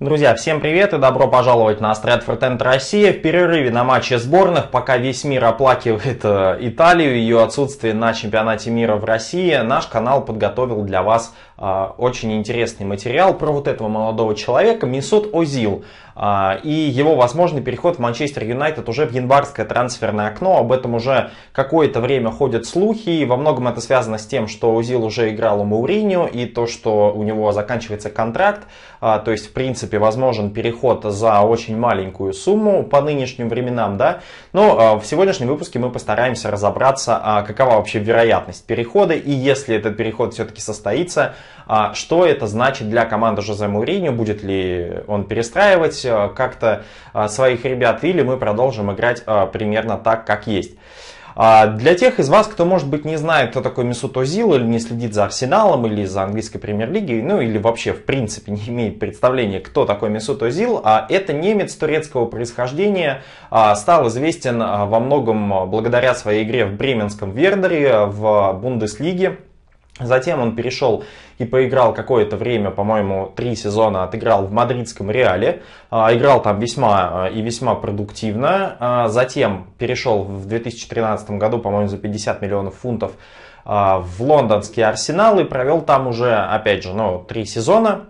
Друзья, всем привет и добро пожаловать на Стрэдфорд Энд Россия. В перерыве на матче сборных, пока весь мир оплакивает э, Италию и ее отсутствие на чемпионате мира в России, наш канал подготовил для вас э, очень интересный материал про вот этого молодого человека Мисот Озил. А, и его возможный переход в Манчестер Юнайтед уже в январское трансферное окно. Об этом уже какое-то время ходят слухи, и во многом это связано с тем, что Узил уже играл у Мауриньо, и то, что у него заканчивается контракт, а, то есть, в принципе, возможен переход за очень маленькую сумму по нынешним временам, да, но а, в сегодняшнем выпуске мы постараемся разобраться, какова вообще вероятность перехода, и если этот переход все-таки состоится, что это значит для команды Жозе Мауриньо, будет ли он перестраивать Э, как-то э, своих ребят, или мы продолжим играть э, примерно так, как есть. А, для тех из вас, кто, может быть, не знает, кто такой Месут Озил, или не следит за Арсеналом, или за английской премьер-лигой, ну или вообще, в принципе, не имеет представления, кто такой Месут Озил, а это немец турецкого происхождения, а, стал известен а, во многом благодаря своей игре в бременском Вердере, в Бундеслиге, Затем он перешел и поиграл какое-то время, по-моему, три сезона отыграл в мадридском Реале. А, играл там весьма а, и весьма продуктивно. А, затем перешел в 2013 году, по-моему, за 50 миллионов фунтов в лондонский Арсенал и провел там уже, опять же, ну, три сезона.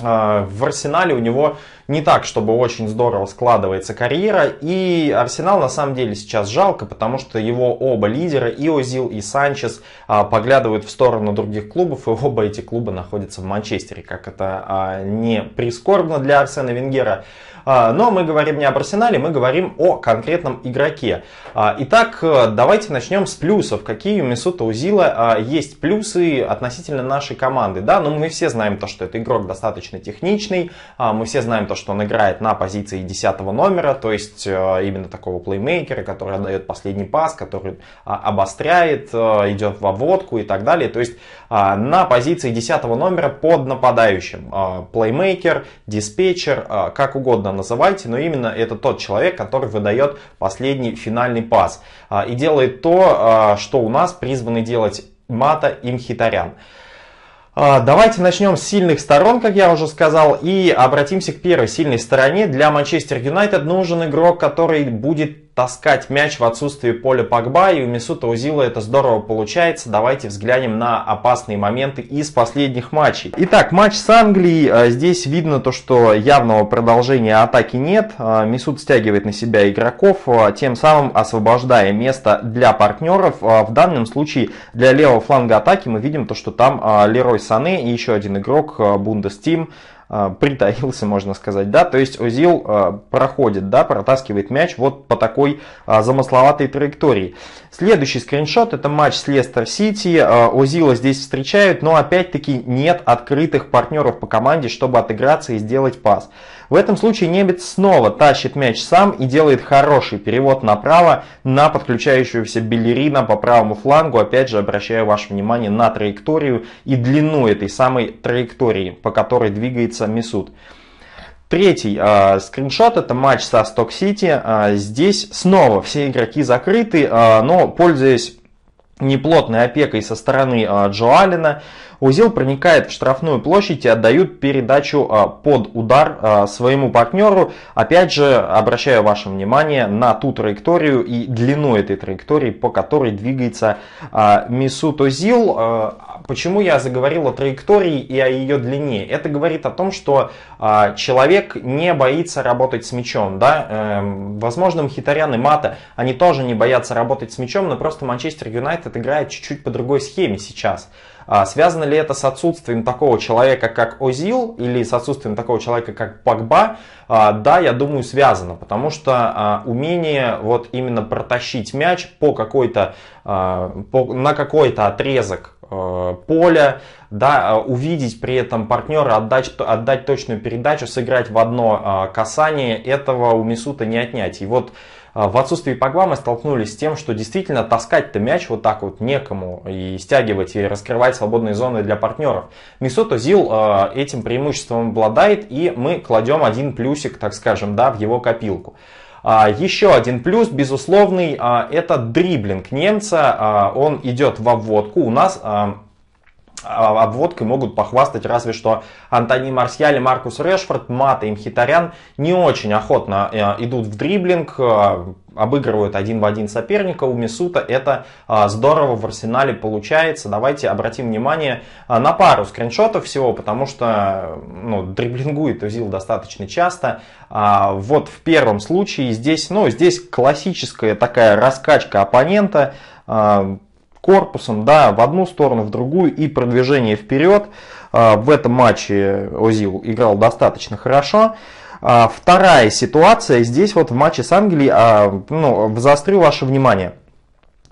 В Арсенале у него не так, чтобы очень здорово складывается карьера. И Арсенал на самом деле сейчас жалко, потому что его оба лидера, и Озил, и Санчес, а, поглядывают в сторону других клубов, и оба эти клуба находятся в Манчестере, как это а, не прискорбно для Арсена Венгера. А, но мы говорим не об Арсенале, мы говорим о конкретном игроке. Итак, э, давайте начнем с плюсов. Какие у Месута Узила есть плюсы относительно нашей команды? Да, ну мы все знаем то, что это игрок достаточно техничный, мы все знаем то, что что он играет на позиции 10 номера, то есть э, именно такого плеймейкера, который отдает последний пас, который а, обостряет, э, идет в обводку и так далее. То есть а, на позиции 10 номера под нападающим. А, плеймейкер, диспетчер, как угодно называйте, но именно это тот человек, который выдает последний финальный пас и делает то, что у нас призваны делать Мата и Мхитарян. А, давайте начнем с сильных сторон, как я уже сказал, и обратимся к первой сильной стороне. Для Манчестер Юнайтед нужен игрок, который будет таскать мяч в отсутствии поля Погба, и у Месута Узила это здорово получается. Давайте взглянем на опасные моменты из последних матчей. Итак, матч с Англией. А, здесь видно то, что явного продолжения атаки нет. А, Месут стягивает на себя игроков, а, тем самым освобождая место для партнеров. В данном случае для левого фланга атаки мы видим то, что там Лерой Сане и еще один игрок Бундестим Тим а, притаился, можно сказать, да, то есть Узил а, проходит, да, протаскивает мяч вот по такой а, замысловатой траектории. Следующий скриншот это матч с Лестер Сити, Узила здесь встречают, но опять-таки нет открытых партнеров по команде, чтобы отыграться и сделать пас. В этом случае немец снова тащит мяч сам и делает хороший перевод направо на подключающуюся балерина по правому флангу. Опять же, обращаю ваше внимание на траекторию и длину этой самой траектории, по которой двигается Месут. Третий э, скриншот это матч со Сток-Сити. Э, а, здесь снова все игроки закрыты, э, но пользуясь неплотной опекой со стороны э, Джо Узил проникает в штрафную площадь и отдают передачу а, под удар а, своему партнеру. Опять же, обращаю ваше внимание на ту траекторию и длину этой траектории, по которой двигается а, Мисут Озил. Почему я заговорил о траектории и о ее длине? Это говорит о том, что человек не боится работать с мячом. Да? Эм, возможно, Мхитарян и Мата, они тоже не боятся работать с мячом, но просто Манчестер Юнайтед играет чуть-чуть по другой схеме сейчас. А связано ли это с отсутствием такого человека, как Озил, или с отсутствием такого человека, как Погба? А, да, я думаю, связано, потому что а, умение вот именно протащить мяч по какой-то, по, на какой-то отрезок э, поля, да, увидеть при этом партнера, отдать, отдать точную передачу, сыграть в одно касание, этого у Мисута не отнять. И вот а, в отсутствии Погба мы столкнулись с тем, что действительно таскать-то мяч вот так вот некому и стягивать, и раскрывать свободные зоны для партнеров. Мисот Озил а, этим преимуществом обладает, и мы кладем один плюсик, так скажем, да, в его копилку. А, еще один плюс, безусловный, это дриблинг немца. Он идет в обводку. У нас а, обводкой могут похвастать разве что Антони Марсиаль и Маркус Решфорд. Мата им Хитарян не очень охотно э, идут в дриблинг, э, обыгрывают один в один соперника. У Мисута это а, здорово в арсенале получается. Давайте обратим внимание а, на пару скриншотов всего, потому что э, ну, дриблингует Узил достаточно часто. Вот в первом случае здесь, ну, здесь классическая такая раскачка оппонента корпусом, да, в одну сторону, в другую и продвижение вперед. А, в этом матче Озил играл достаточно хорошо. А, вторая ситуация здесь вот в матче с Англией, а, ну, заострю ваше внимание.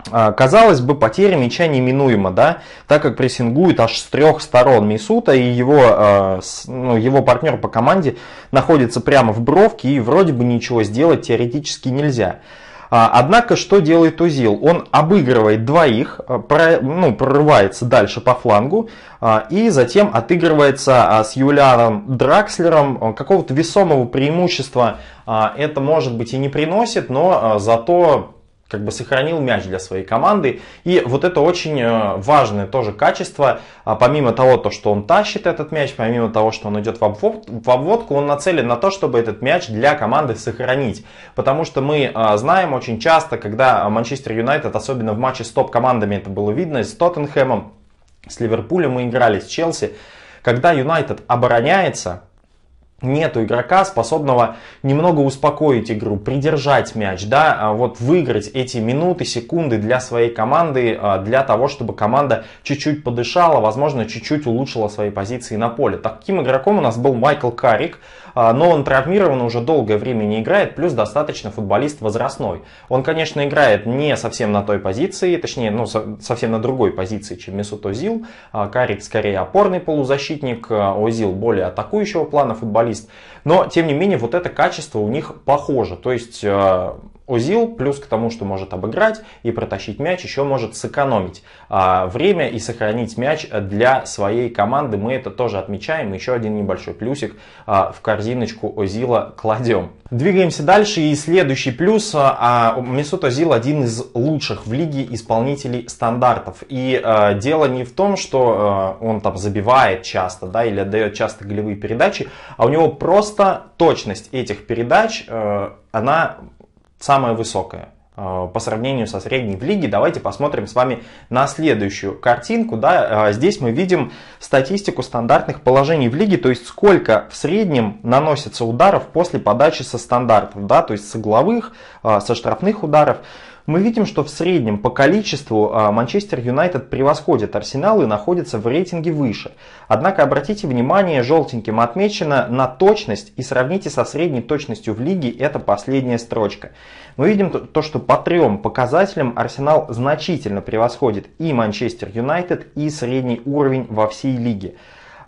Казалось бы, потеря мяча неминуема, да, так как прессингует аж с трех сторон Мисута, и его, ну, его партнер по команде находится прямо в бровке, и вроде бы ничего сделать теоретически нельзя. А, однако, что делает Узил? Он обыгрывает двоих, а, ну, прорывается дальше по флангу а, и затем отыгрывается с Юлианом Дракслером. Какого-то весомого преимущества это, может быть, и не приносит, но зато как бы сохранил мяч для своей команды. И вот это очень э, важное тоже качество, а помимо того, то, что он тащит этот мяч, помимо того, что он идет в, обводку, он нацелен на то, чтобы этот мяч для команды сохранить. Потому что мы э, знаем очень часто, когда Манчестер Юнайтед, особенно в матче с топ-командами, это было видно, с Тоттенхэмом, с Ливерпулем мы играли, с Челси, когда Юнайтед обороняется, нету игрока, способного немного успокоить игру, придержать мяч, да, а вот выиграть эти минуты, секунды для своей команды, а, для того, чтобы команда чуть-чуть подышала, возможно, чуть-чуть улучшила свои позиции на поле. Таким игроком у нас был Майкл Карик, а, но он травмирован уже долгое время не играет, плюс достаточно футболист возрастной. Он, конечно, играет не совсем на той позиции, точнее, ну, совсем на другой позиции, чем Месут Озил. А, Карик скорее опорный полузащитник, а, Озил более атакующего плана футболист. Но, тем не менее, вот это качество у них похоже. То есть Узил плюс к тому, что может обыграть и протащить мяч, еще может сэкономить а, время и сохранить мяч для своей команды. Мы это тоже отмечаем. Еще один небольшой плюсик а, в корзиночку Озила кладем. Двигаемся дальше и следующий плюс. А, Месут а, Озил один из лучших в лиге исполнителей стандартов. И а, дело не в том, что а, он там забивает часто да, или отдает часто голевые передачи, а у него просто точность этих передач а, она самое высокое э, по сравнению со средней в лиге. Давайте посмотрим с вами на следующую картинку. Да, э, здесь мы видим статистику стандартных положений в лиге, то есть сколько в среднем наносится ударов после подачи со стандартов, да, то есть с угловых, э, со штрафных ударов мы видим, что в среднем по количеству а, Манчестер Юнайтед превосходит Арсенал и находится в рейтинге выше. Однако обратите внимание, желтеньким отмечено на точность и сравните со средней точностью в лиге, это последняя строчка. Мы видим то, что по трем показателям Арсенал значительно превосходит и Манчестер Юнайтед, и средний уровень во всей лиге.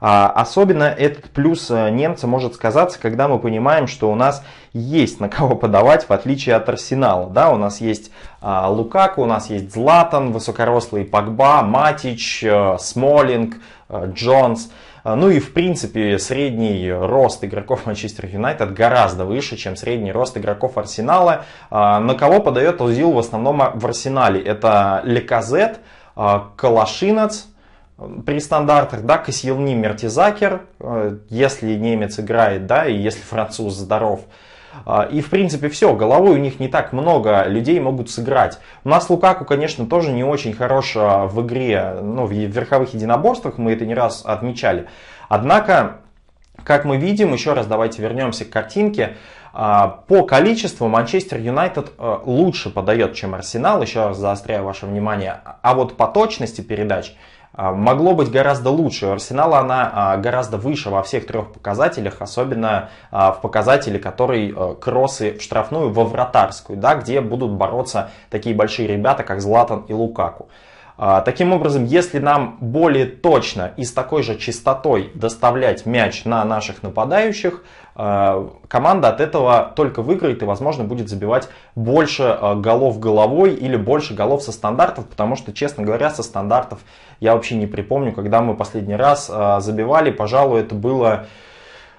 А особенно этот плюс э, немца может сказаться, когда мы понимаем, что у нас есть на кого подавать, в отличие от Арсенала. Да, у нас есть а, Лукаку, у нас есть Златан, высокорослый Погба, Матич, э, Смолинг, э, Джонс. Ну и в принципе средний рост игроков Манчестер Юнайтед гораздо выше, чем средний рост игроков Арсенала. А, на кого подает Узил в основном в Арсенале? Это Леказет, Калашинец при стандартах, да, Кассиелни, Мертизакер, э, если немец играет, да, и если француз здоров. А, и, в принципе, все, головой у них не так много людей могут сыграть. У нас Лукаку, конечно, тоже не очень хорош в игре, ну, в верховых единоборствах, мы это не раз отмечали. Однако, как мы видим, еще раз давайте вернемся к картинке, а, по количеству Манчестер Юнайтед э, лучше подает, чем Арсенал, еще раз заостряю ваше внимание. А вот по точности передач – а, могло быть гораздо лучше. У Арсенала она а, гораздо выше во всех трех показателях, особенно а, в показателе, который э, кроссы в штрафную, во вратарскую, да, где будут бороться такие большие ребята, как Златан и Лукаку. А, таким образом, если нам более точно и с такой же частотой доставлять мяч на наших нападающих, а, команда от этого только выиграет и, возможно, будет забивать больше а, голов головой или больше голов со стандартов, потому что, честно говоря, со стандартов я вообще не припомню, когда мы последний раз забивали. Пожалуй, это было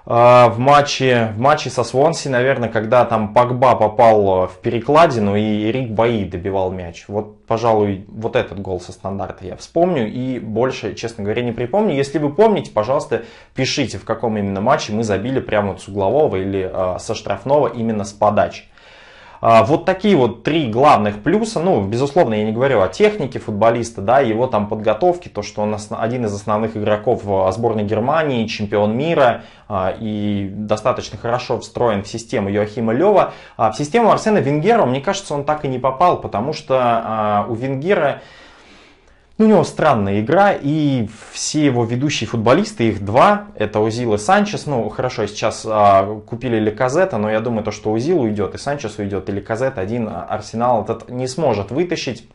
а, в матче, в матче со Свонси, наверное, когда там Пагба попал э, в перекладину и Рик Баи добивал мяч. Вот, пожалуй, вот этот гол со стандарта я вспомню и больше, честно говоря, не припомню. Если вы помните, пожалуйста, пишите, в каком именно матче мы забили прямо вот с углового или э, со штрафного именно с подачи. А, вот такие вот три главных плюса, ну, безусловно, я не говорю о технике футболиста, да, его там подготовке, то, что он один из основных игроков э, сборной Германии, чемпион мира а, и достаточно хорошо встроен в систему Йоахима Лева. А в систему Арсена Венгера, мне кажется, он так и не попал, потому что у Венгера ну, у него странная игра, и все его ведущие футболисты, их два, это Узил и Санчес. Ну, хорошо, сейчас а, купили Леказета, но я думаю, то, что Узил уйдет, и Санчес уйдет, и Леказет один а Арсенал этот не сможет вытащить.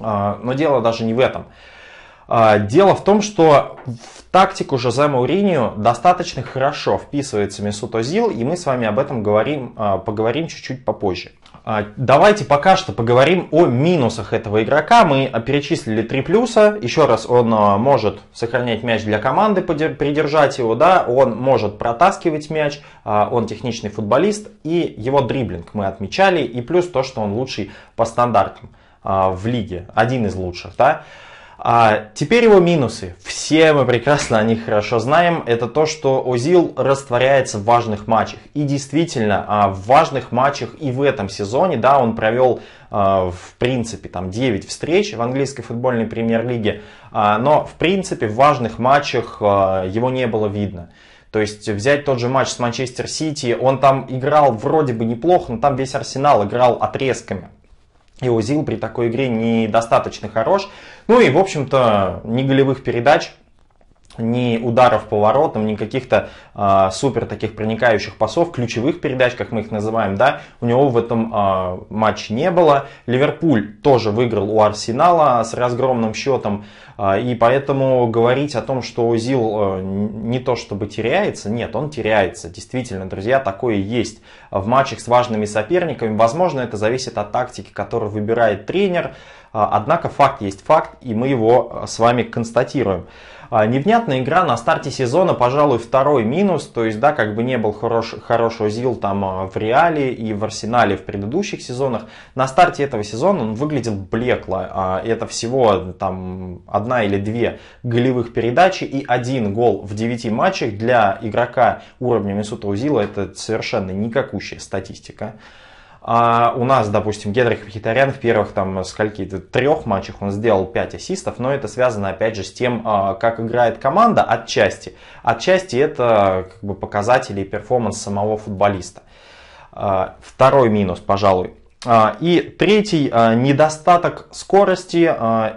А, но дело даже не в этом. А, дело в том, что в тактику Жозе Мауриньо достаточно хорошо вписывается Месут Узил, и мы с вами об этом говорим, а, поговорим чуть-чуть попозже. А, давайте пока что поговорим о минусах этого игрока. Мы перечислили три плюса. Еще раз, он а, может сохранять мяч для команды, придержать его, да, он может протаскивать мяч, а, он техничный футболист, и его дриблинг мы отмечали, и плюс то, что он лучший по стандартам в лиге, один из лучших, да. А теперь его минусы. Все мы прекрасно о них хорошо знаем. Это то, что Озил растворяется в важных матчах. И действительно, а, в важных матчах и в этом сезоне, да, он провел а, в принципе там 9 встреч в английской футбольной премьер-лиге. А, но в принципе в важных матчах его не было видно. То есть взять тот же матч с Манчестер Сити, он там играл вроде бы неплохо, но там весь Арсенал играл отрезками. И Озил при такой игре недостаточно хорош. Ну и, в общем-то, ни голевых передач ни ударов по воротам, ни каких-то э, супер таких проникающих пасов, ключевых передач, как мы их называем, да, у него в этом э, матче не было. Ливерпуль тоже выиграл у Арсенала с разгромным счетом, э, и поэтому говорить о том, что УЗИЛ э, не то чтобы теряется, нет, он теряется, действительно, друзья, такое есть в матчах с важными соперниками. Возможно, это зависит от тактики, которую выбирает тренер, э, однако факт есть факт, и мы его с вами констатируем. А, невнятная игра на старте сезона, пожалуй, второй минус. То есть, да, как бы не был хорош, хорошего ЗИЛ там а, в Реале и в Арсенале в предыдущих сезонах. На старте этого сезона он выглядел блекло. А это всего там одна или две голевых передачи и один гол в девяти матчах для игрока уровня Месута Узила. Это совершенно никакущая статистика. А у нас, допустим, Гедрик Хитарян в первых там скольки-то трех матчах он сделал 5 ассистов, но это связано опять же с тем, а, как играет команда отчасти. Отчасти это как бы показатели и перформанс самого футболиста. А, второй минус, пожалуй. А, и третий недостаток скорости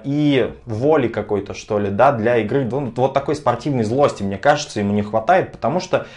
и воли какой-то, что ли, да, для игры. Ну, вот такой спортивной злости, мне кажется, ему не хватает, потому что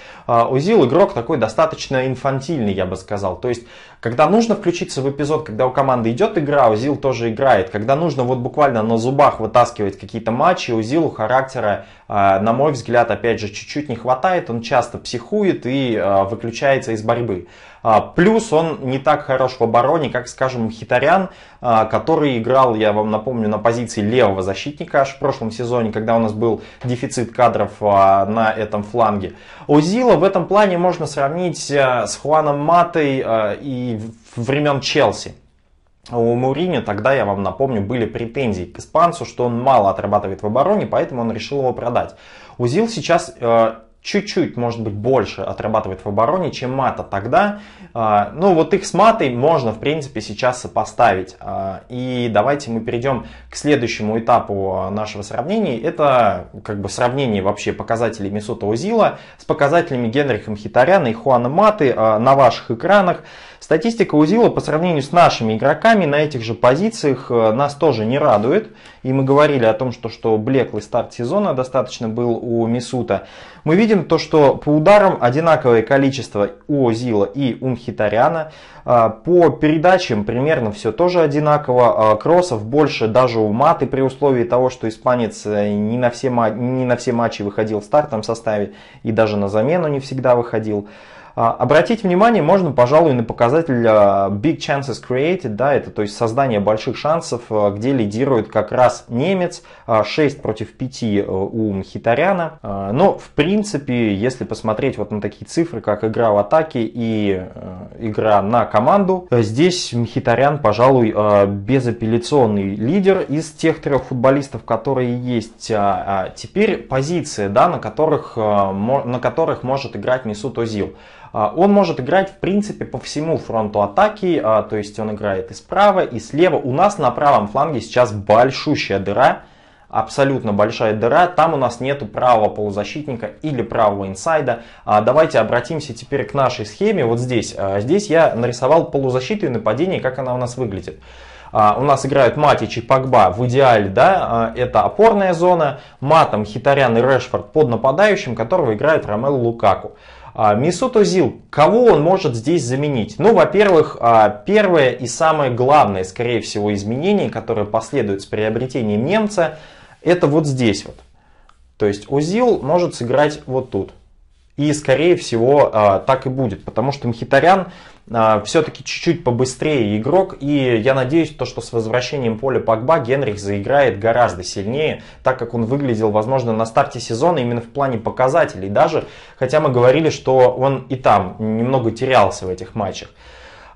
Узил игрок такой достаточно инфантильный, я бы сказал. То есть когда нужно включиться в эпизод, когда у команды идет игра, Узил тоже играет. Когда нужно вот буквально на зубах вытаскивать какие-то матчи, Узилу характера, а, на мой взгляд, опять же, чуть-чуть не хватает. Он часто психует и а, выключается из борьбы. А, плюс он не так хорош в обороне, как, скажем, Хитарян, который играл, я вам напомню, на позиции левого защитника аж в прошлом сезоне, когда у нас был дефицит кадров на этом фланге. Узила в этом плане можно сравнить с Хуаном Матой и времен Челси. А у Маурини тогда, я вам напомню, были претензии к испанцу, что он мало отрабатывает в обороне, поэтому он решил его продать. Узил сейчас э, чуть-чуть, может быть, больше отрабатывает в обороне, чем Мата тогда. Э, ну, вот их с Матой можно, в принципе, сейчас сопоставить. Э, и давайте мы перейдем к следующему этапу э, нашего сравнения. Это, как бы, сравнение вообще показателей Месута Узила с показателями Генриха Хитаряна и Хуана Маты э, на ваших экранах. Статистика Узила по сравнению с нашими игроками на этих же позициях э, нас тоже не радует. И мы говорили о том, что, что блеклый старт сезона достаточно был у Мисута. Мы видим то, что по ударам одинаковое количество у Узила и у Мхитаряна. Э, по передачам примерно все тоже одинаково. Э, кроссов больше даже у Маты при условии того, что испанец не на все, не на все матчи выходил в стартом составе и даже на замену не всегда выходил. А, Обратить внимание можно, пожалуй, на показатель а, Big Chances Created, да, это то есть создание больших шансов, а, где лидирует как раз немец, 6 против 5 э, у Мхитаряна. Но, в принципе, если посмотреть вот на такие цифры, как игра в атаке и э, игра на команду, э, здесь Мхитарян, пожалуй, безапелляционный лидер из тех трех футболистов, которые есть. Теперь позиции, да, на, которых, на которых может играть Месут Озил. А, он может играть, в принципе, по всему фронту атаки, а, то есть он играет и справа, и слева. У нас на правом фланге сейчас большущая дыра, абсолютно большая дыра. Там у нас нету правого полузащитника или правого инсайда. А, давайте обратимся теперь к нашей схеме. Вот здесь. здесь я нарисовал полузащиту и нападение, как она у нас выглядит. у нас играют Матич и Погба в идеале, да, это опорная зона. Матом Хитарян и Решфорд под нападающим, которого играет Ромел Лукаку. А, Миннесота Зил, кого он может здесь заменить? Ну, во-первых, а, первое и самое главное, скорее всего, изменение, которое последует с приобретением немца, это вот здесь вот. То есть Узил может сыграть вот тут. И, скорее всего, а, так и будет, потому что Мхитарян а, все-таки чуть-чуть побыстрее игрок. И я надеюсь, то, что с возвращением поля Погба Генрих заиграет гораздо сильнее, так как он выглядел, возможно, на старте сезона именно в плане показателей. Даже, хотя мы говорили, что он и там немного терялся в этих матчах.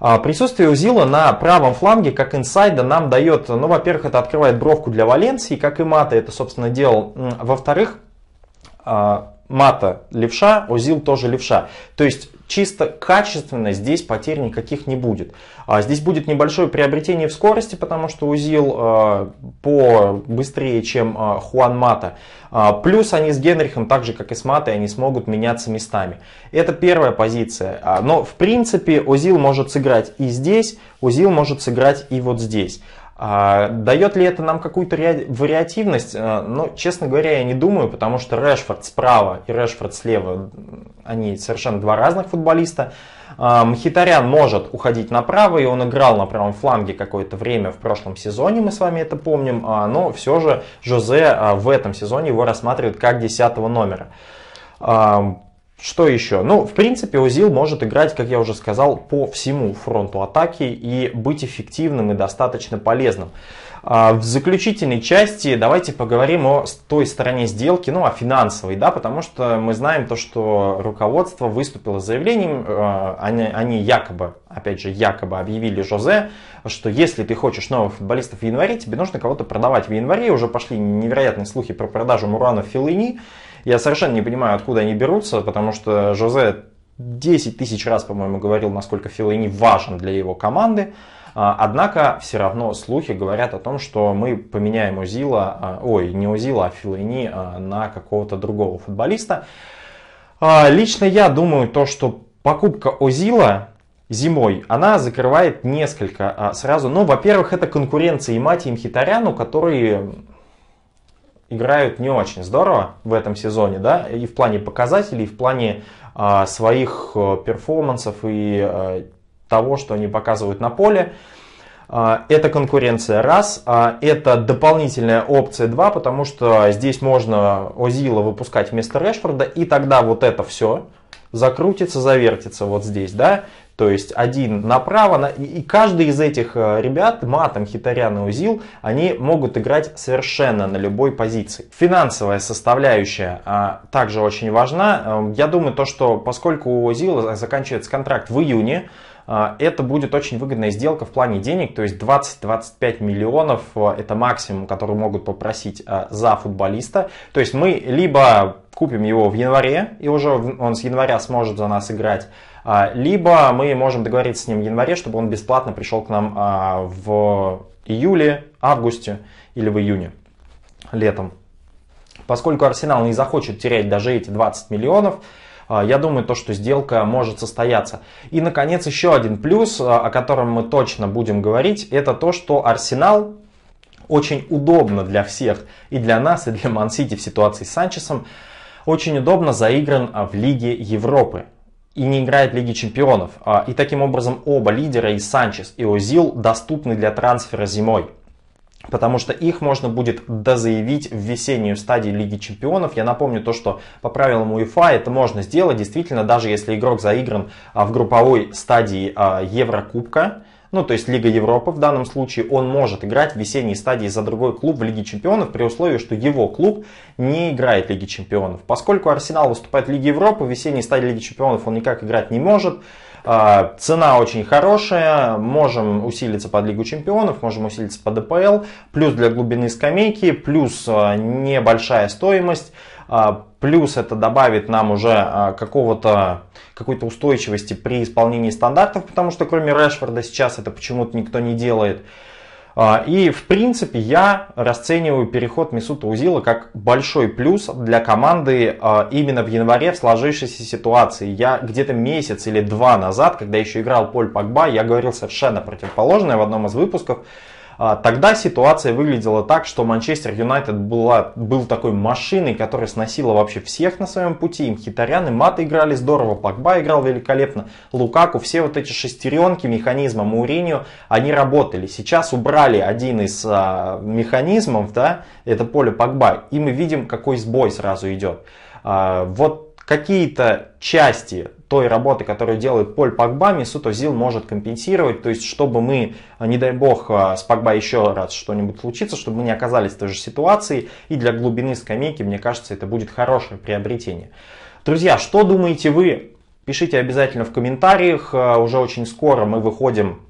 А, присутствие Узила на правом фланге как инсайда нам дает, ну, во-первых, это открывает бровку для Валенсии, как и Мата это, собственно, делал. Во-вторых, а, Мата левша, Узил тоже левша. То есть чисто качественно здесь потерь никаких не будет. А здесь будет небольшое приобретение в скорости, потому что Узил э, по быстрее, чем э, Хуан Мата. А, плюс они с Генрихом, так же как и с Матой, они смогут меняться местами. Это первая позиция. А, но в принципе Узил может сыграть и здесь, Узил может сыграть и вот здесь. А, дает ли это нам какую-то вариативность? Э, ну, честно говоря, я не думаю, потому что Решфорд справа и Решфорд слева, они совершенно два разных футболиста. А, Мхитарян может уходить направо, и он играл на правом фланге какое-то время в прошлом сезоне, мы с вами это помним, а, но все же Жозе в этом сезоне его рассматривают как десятого номера. Что еще? Ну, в принципе, Узил может играть, как я уже сказал, по всему фронту атаки и быть эффективным и достаточно полезным. А, в заключительной части давайте поговорим о той стороне сделки, ну, о финансовой, да, потому что мы знаем то, что руководство выступило с заявлением, а, они, они якобы, опять же, якобы объявили Жозе, что если ты хочешь новых футболистов в январе, тебе нужно кого-то продавать в январе, уже пошли невероятные слухи про продажу Мурана Филини, я совершенно не понимаю, откуда они берутся, потому что Жозе 10 тысяч раз, по-моему, говорил, насколько Филани важен для его команды. А, однако все равно слухи говорят о том, что мы поменяем Узила, а, ой, не Узила, а Филайни а, на какого-то другого футболиста. Лично я думаю то, что покупка Озила зимой, она закрывает несколько сразу. Ну, во-первых, это конкуренция и мать, и Мхитаряну, которые играют не очень здорово в этом сезоне, да, и в плане показателей, и в плане а, своих а, перформансов и а, того, что они показывают на поле. А, это конкуренция раз, а это дополнительная опция два, потому что здесь можно Озила выпускать вместо Решфорда, и тогда вот это все закрутится, завертится вот здесь, да, то есть один направо, и каждый из этих э, ребят, Матом, Хитарян и Узил, они могут играть совершенно на любой позиции. Финансовая составляющая а, также очень важна. Э, я думаю, то, что поскольку у Узила заканчивается контракт в июне, это будет очень выгодная сделка в плане денег, то есть 20-25 миллионов это максимум, который могут попросить за футболиста. То есть мы либо купим его в январе, и уже он с января сможет за нас играть, а, либо мы можем договориться с ним в январе, чтобы он бесплатно пришел к нам а, в июле, августе или в июне летом. Поскольку Арсенал не захочет терять даже эти 20 миллионов, а, я думаю, то, что сделка может состояться. И, наконец, еще один плюс, о котором мы точно будем говорить, это то, что Арсенал очень удобно для всех, и для нас, и для Мансити в ситуации с Санчесом, очень удобно заигран в Лиге Европы и не играет Лиги Чемпионов. А, и таким образом оба лидера, и Санчес, и Озил, доступны для трансфера зимой. Потому что их можно будет дозаявить в весеннюю стадию Лиги Чемпионов. Я напомню то, что по правилам УЕФА это можно сделать. Действительно, даже если игрок заигран а, в групповой стадии а, Еврокубка, ну то есть Лига Европы в данном случае, он может играть в весенней стадии за другой клуб в Лиге Чемпионов при условии, что его клуб не играет в Лиге Чемпионов. Поскольку Арсенал выступает в Лиге Европы, в весенней стадии Лиги Чемпионов он никак играть не может. А, цена очень хорошая, можем усилиться под Лигу Чемпионов, можем усилиться под ДПЛ, плюс для глубины скамейки, плюс а, небольшая стоимость. А, плюс это добавит нам уже а, какого-то какой-то устойчивости при исполнении стандартов, потому что кроме Решфорда сейчас это почему-то никто не делает. А, и в принципе я расцениваю переход Мисута Узила как большой плюс для команды именно в январе в сложившейся ситуации. Я где-то месяц или два назад, когда еще играл Поль Пакба, я говорил совершенно противоположное в одном из выпусков, а, тогда ситуация выглядела так, что Манчестер Юнайтед была, был такой машиной, которая сносила вообще всех на своем пути. Им хитаряны, маты играли здорово, Пакба играл великолепно, Лукаку, все вот эти шестеренки механизма Муринью они работали. Сейчас убрали один из а, механизмов, да, это поле Пакба, и мы видим, какой сбой сразу идет. А, вот какие-то части той работы, которую делает Поль Пакба, Месут Озил может компенсировать. То есть, чтобы мы, не дай бог, а, с Пакба еще раз что-нибудь случится, чтобы мы не оказались в той же ситуации. И для глубины скамейки, мне кажется, это будет хорошее приобретение. Друзья, что думаете вы? Пишите обязательно в комментариях. А, уже очень скоро мы выходим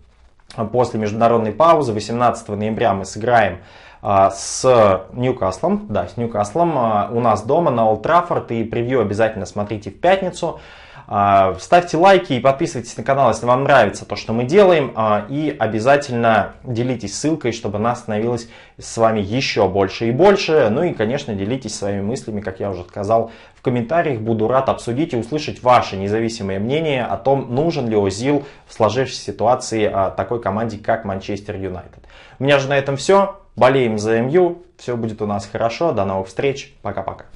а, после международной паузы. 18 ноября мы сыграем с Ньюкаслом. Да, с Ньюкаслом у нас дома на Олд Траффорд. И превью обязательно смотрите в пятницу. А, ставьте лайки и подписывайтесь на канал, если вам нравится то, что мы делаем. А, и обязательно делитесь ссылкой, чтобы нас становилось с вами еще больше и больше. Ну и, конечно, делитесь своими мыслями, как я уже сказал, в комментариях. Буду рад обсудить и услышать ваше независимое мнение о том, нужен ли ОЗИЛ в сложившейся ситуации а, такой команде, как Манчестер Юнайтед. У меня же на этом все. Болеем за МЮ. Все будет у нас хорошо. До новых встреч. Пока-пока.